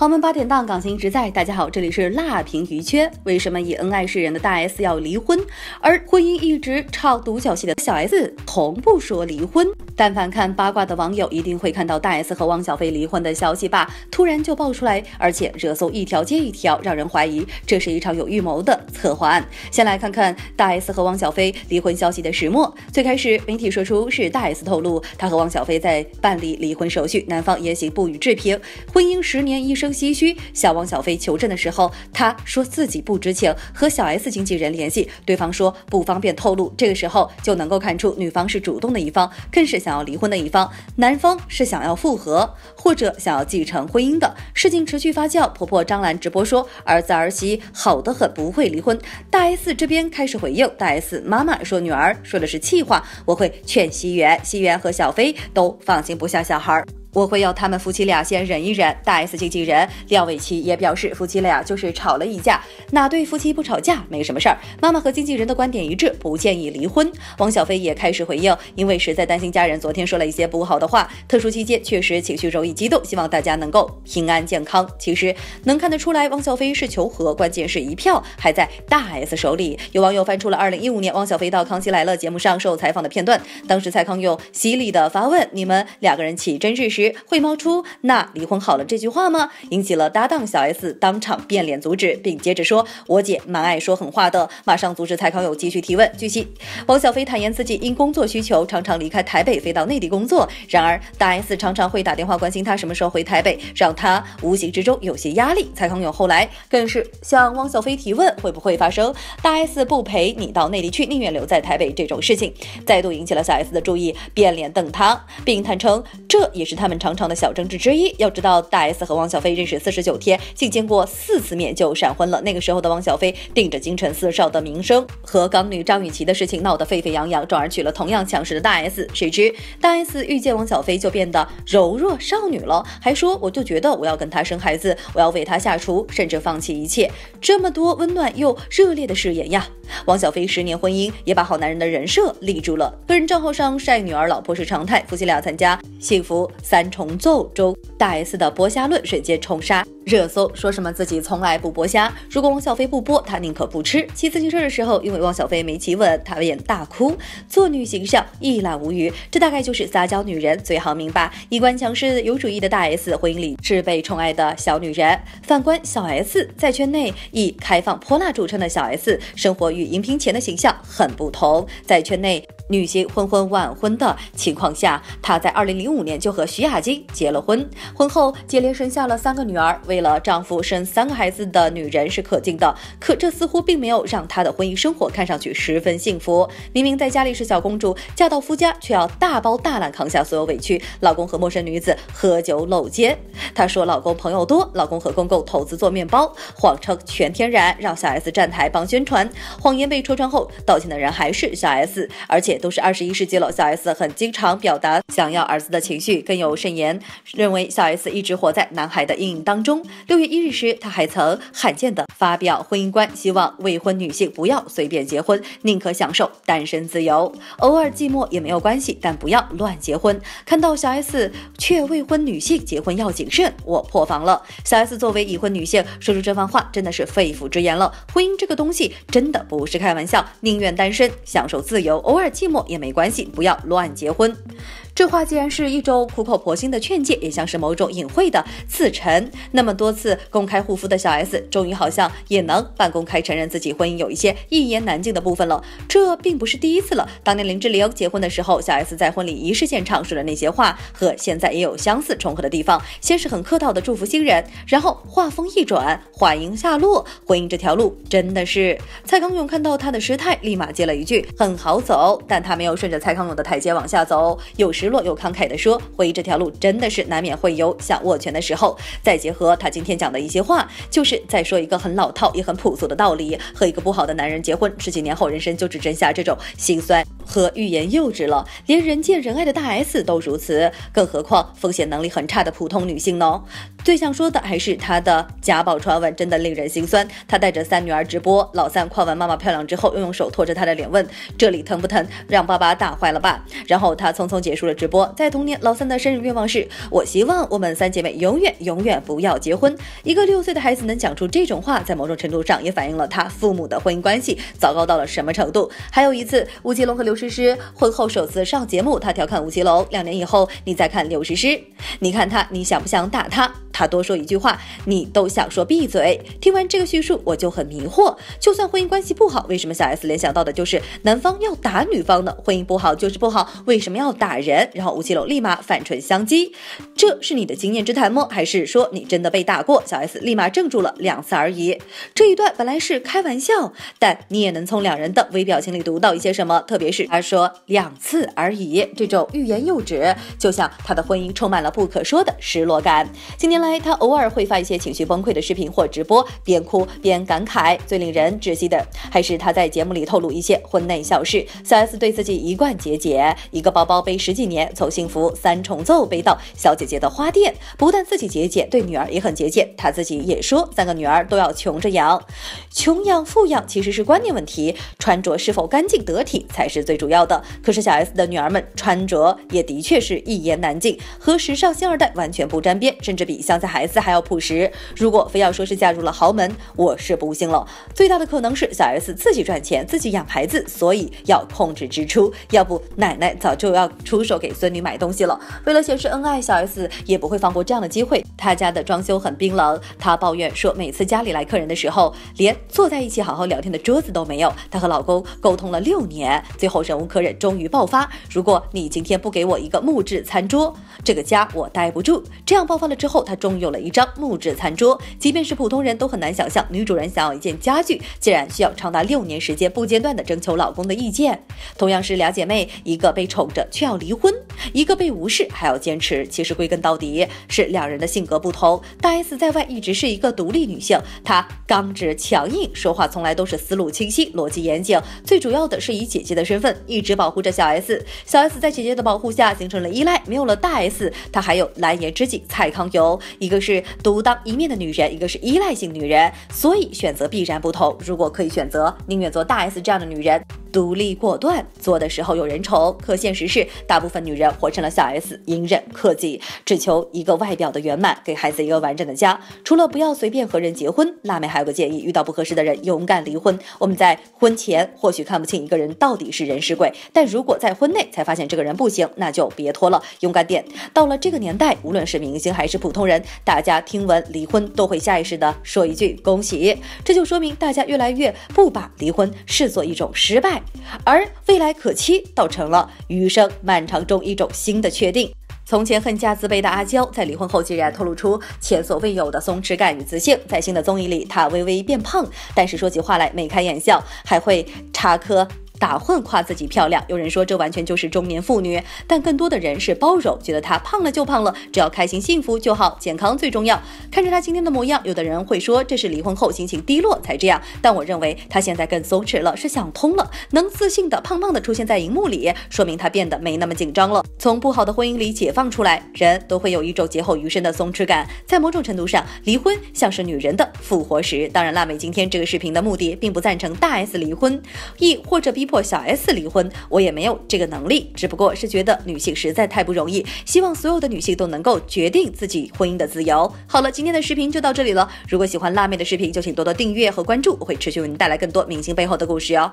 豪门八点档，港星一直在。大家好，这里是辣评娱圈。为什么以恩爱示人的大 S 要离婚，而婚姻一直唱独角戏的小 S 同不说离婚？但凡看八卦的网友，一定会看到大 S 和汪小菲离婚的消息吧？突然就爆出来，而且热搜一条接一条，让人怀疑这是一场有预谋的策划案。先来看看大 S 和汪小菲离婚消息的始末。最开始，媒体说出是大 S 透露，她和汪小菲在办理离婚手续，男方也行不予置评。婚姻十年，一生。唏嘘，向王小飞求证的时候，他说自己不知情，和小 S 经纪人联系，对方说不方便透露。这个时候就能够看出，女方是主动的一方，更是想要离婚的一方，男方是想要复合或者想要继承婚姻的。事情持续发酵，婆婆张兰直播说，儿子儿媳好得很，不会离婚。大 S 这边开始回应，大 S 妈妈说女儿说的是气话，我会劝西元，西元和小飞都放心不下小孩。我会要他们夫妻俩先忍一忍。大 S 经纪人廖伟琪也表示，夫妻俩就是吵了一架，哪对夫妻不吵架，没什么事儿。妈妈和经纪人的观点一致，不建议离婚。王小飞也开始回应，因为实在担心家人，昨天说了一些不好的话，特殊期间确实情绪容易激动，希望大家能够平安健康。其实能看得出来，王小飞是求和，关键是一票还在大 S 手里。有网友翻出了2015年王小飞到《康熙来了》节目上受采访的片段，当时蔡康永犀利的发问：“你们两个人起争执时。”会冒出“那离婚好了”这句话吗？引起了搭档小 S 当场变脸阻止，并接着说：“我姐蛮爱说狠话的，马上阻止蔡康永继续提问。”据悉，汪小菲坦言自己因工作需求常常离开台北飞到内地工作，然而大 S 常常会打电话关心他什么时候回台北，让他无形之中有些压力。蔡康永后来更是向汪小菲提问：“会不会发生大 S 不陪你到内地去，宁愿留在台北这种事情？”再度引起了小 S 的注意，变脸瞪他，并坦诚这也是他。们常常的小争执之一。要知道，大 S 和汪小菲认识四十九天，竟见过四次面就闪婚了。那个时候的汪小菲顶着京城四少的名声，和港女张雨绮的事情闹得沸沸扬扬，转而娶了同样强势的大 S。谁知大 S 遇见汪小菲就变得柔弱少女了，还说我就觉得我要跟他生孩子，我要为他下厨，甚至放弃一切。这么多温暖又热烈的誓言呀！汪小菲十年婚姻也把好男人的人设立住了。个人账号上晒女儿、老婆是常态，夫妻俩参加幸福三。三重奏中，大 S 的剥虾论瞬间冲杀热搜，说什么自己从来不剥虾，如果汪小菲不剥，她宁可不吃。骑自行车的时候，因为汪小菲没骑稳，她便大哭，做女形象一览无余。这大概就是撒娇女人最好明白，一贯强势有主意的大 S，婚姻里是被宠爱的小女人。反观小 S，在圈内以开放泼辣著称的小 S，生活与荧屏前的形象很不同，在圈内。女星婚婚晚婚的情况下，她在二零零五年就和徐亚晶结了婚。婚后接连生下了三个女儿。为了丈夫生三个孩子的女人是可敬的，可这似乎并没有让她的婚姻生活看上去十分幸福。明明在家里是小公主，嫁到夫家却要大包大揽扛下所有委屈。老公和陌生女子喝酒搂肩，她说老公朋友多，老公和公公投资做面包，谎称全天然，让小 S 站台帮宣传。谎言被戳穿后，道歉的人还是小 S，而且。都是二十一世纪了，小 S 很经常表达想要儿子的情绪，更有甚言，认为小 S 一直活在男孩的阴影当中。六月一日时，他还曾罕见的发表婚姻观，希望未婚女性不要随便结婚，宁可享受单身自由，偶尔寂寞也没有关系，但不要乱结婚。看到小 S 劝未婚女性结婚要谨慎，我破防了。小 S 作为已婚女性说出这番话，真的是肺腑之言了。婚姻这个东西真的不是开玩笑，宁愿单身享受自由，偶尔寂。也没关系，不要乱结婚。这话既然是一种苦口婆心的劝诫，也像是某种隐晦的刺沉。那么多次公开护肤的小 S，终于好像也能半公开承认自己婚姻有一些一言难尽的部分了。这并不是第一次了。当年林志玲结婚的时候，小 S 在婚礼仪式现场说的那些话，和现在也有相似重合的地方。先是很客套的祝福新人，然后话锋一转，欢迎夏洛。婚姻这条路真的是……蔡康永看到他的失态，立马接了一句很好走，但他没有顺着蔡康永的台阶往下走，有时。落又慷慨的说：“回忆这条路真的是难免会有想握拳的时候。”再结合他今天讲的一些话，就是在说一个很老套也很朴素的道理：和一个不好的男人结婚，十几年后人生就只剩下这种心酸和欲言又止了。连人见人爱的大 S 都如此，更何况风险能力很差的普通女性呢？最想说的还是他的家暴传闻，真的令人心酸。他带着三女儿直播，老三夸完妈妈漂亮之后，又用手托着她的脸问：“这里疼不疼？让爸爸打坏了吧？”然后他匆匆结束了直播。在童年，老三的生日愿望是我希望我们三姐妹永远永远不要结婚。一个六岁的孩子能讲出这种话，在某种程度上也反映了他父母的婚姻关系糟糕到了什么程度。还有一次，吴奇隆和刘诗诗婚后首次上节目，他调侃吴奇隆：“两年以后，你再看刘诗诗，你看他，你想不想打他？”他多说一句话，你都想说闭嘴。听完这个叙述，我就很迷惑。就算婚姻关系不好，为什么小 S 联想到的就是男方要打女方呢？婚姻不好就是不好，为什么要打人？然后吴奇隆立马反唇相讥：“这是你的经验之谈吗？还是说你真的被打过？”小 S 立马怔住了，两次而已。这一段本来是开玩笑，但你也能从两人的微表情里读到一些什么，特别是他说两次而已这种欲言又止，就像他的婚姻充满了不可说的失落感。今年来。他偶尔会发一些情绪崩溃的视频或直播，边哭边感慨。最令人窒息的还是他在节目里透露一些婚内小事。小 S 对自己一贯节俭，一个包包背十几年，从幸福三重奏背到小姐姐的花店。不但自己节俭，对女儿也很节俭。他自己也说，三个女儿都要穷着养，穷养富养其实是观念问题，穿着是否干净得体才是最主要的。可是小 S 的女儿们穿着也的确是一言难尽，和时尚星二代完全不沾边，甚至比像。在孩子还要朴实，如果非要说是嫁入了豪门，我是不信了。最大的可能是小 S 自己赚钱，自己养孩子，所以要控制支出，要不奶奶早就要出手给孙女买东西了。为了显示恩爱，小 S 也不会放过这样的机会。他家的装修很冰冷，她抱怨说每次家里来客人的时候，连坐在一起好好聊天的桌子都没有。她和老公沟通了六年，最后忍无可忍，终于爆发。如果你今天不给我一个木质餐桌，这个家我待不住。这样爆发了之后，他终。拥有了一张木质餐桌，即便是普通人都很难想象女主人想要一件家具，竟然需要长达六年时间不间断的征求老公的意见。同样是俩姐妹，一个被宠着却要离婚，一个被无视还要坚持。其实归根到底是两人的性格不同。大 S 在外一直是一个独立女性，她刚直强硬，说话从来都是思路清晰，逻辑严谨。最主要的是以姐姐的身份一直保护着小 S。小 S 在姐姐的保护下形成了依赖，没有了大 S，她还有蓝颜知己蔡康永。一个是独当一面的女人，一个是依赖性女人，所以选择必然不同。如果可以选择，宁愿做大 S 这样的女人。独立果断，做的时候有人宠，可现实是，大部分女人活成了小 S，隐忍克制，只求一个外表的圆满，给孩子一个完整的家。除了不要随便和人结婚，辣妹还有个建议，遇到不合适的人，勇敢离婚。我们在婚前或许看不清一个人到底是人是鬼，但如果在婚内才发现这个人不行，那就别拖了，勇敢点。到了这个年代，无论是明星还是普通人，大家听闻离婚都会下意识的说一句恭喜，这就说明大家越来越不把离婚视作一种失败。而未来可期，倒成了余生漫长中一种新的确定。从前恨嫁自卑的阿娇，在离婚后竟然透露出前所未有的松弛感与自信。在新的综艺里，她微微变胖，但是说起话来眉开眼笑，还会插科。打混夸自己漂亮，有人说这完全就是中年妇女，但更多的人是包容，觉得她胖了就胖了，只要开心幸福就好，健康最重要。看着她今天的模样，有的人会说这是离婚后心情低落才这样，但我认为她现在更松弛了，是想通了，能自信的胖胖的出现在荧幕里，说明她变得没那么紧张了，从不好的婚姻里解放出来，人都会有一种劫后余生的松弛感。在某种程度上，离婚像是女人的复活石。当然，辣妹今天这个视频的目的，并不赞成大 S 离婚，亦或者逼。破小 S 离婚，我也没有这个能力，只不过是觉得女性实在太不容易，希望所有的女性都能够决定自己婚姻的自由。好了，今天的视频就到这里了。如果喜欢辣妹的视频，就请多多订阅和关注，我会持续为您带来更多明星背后的故事哟。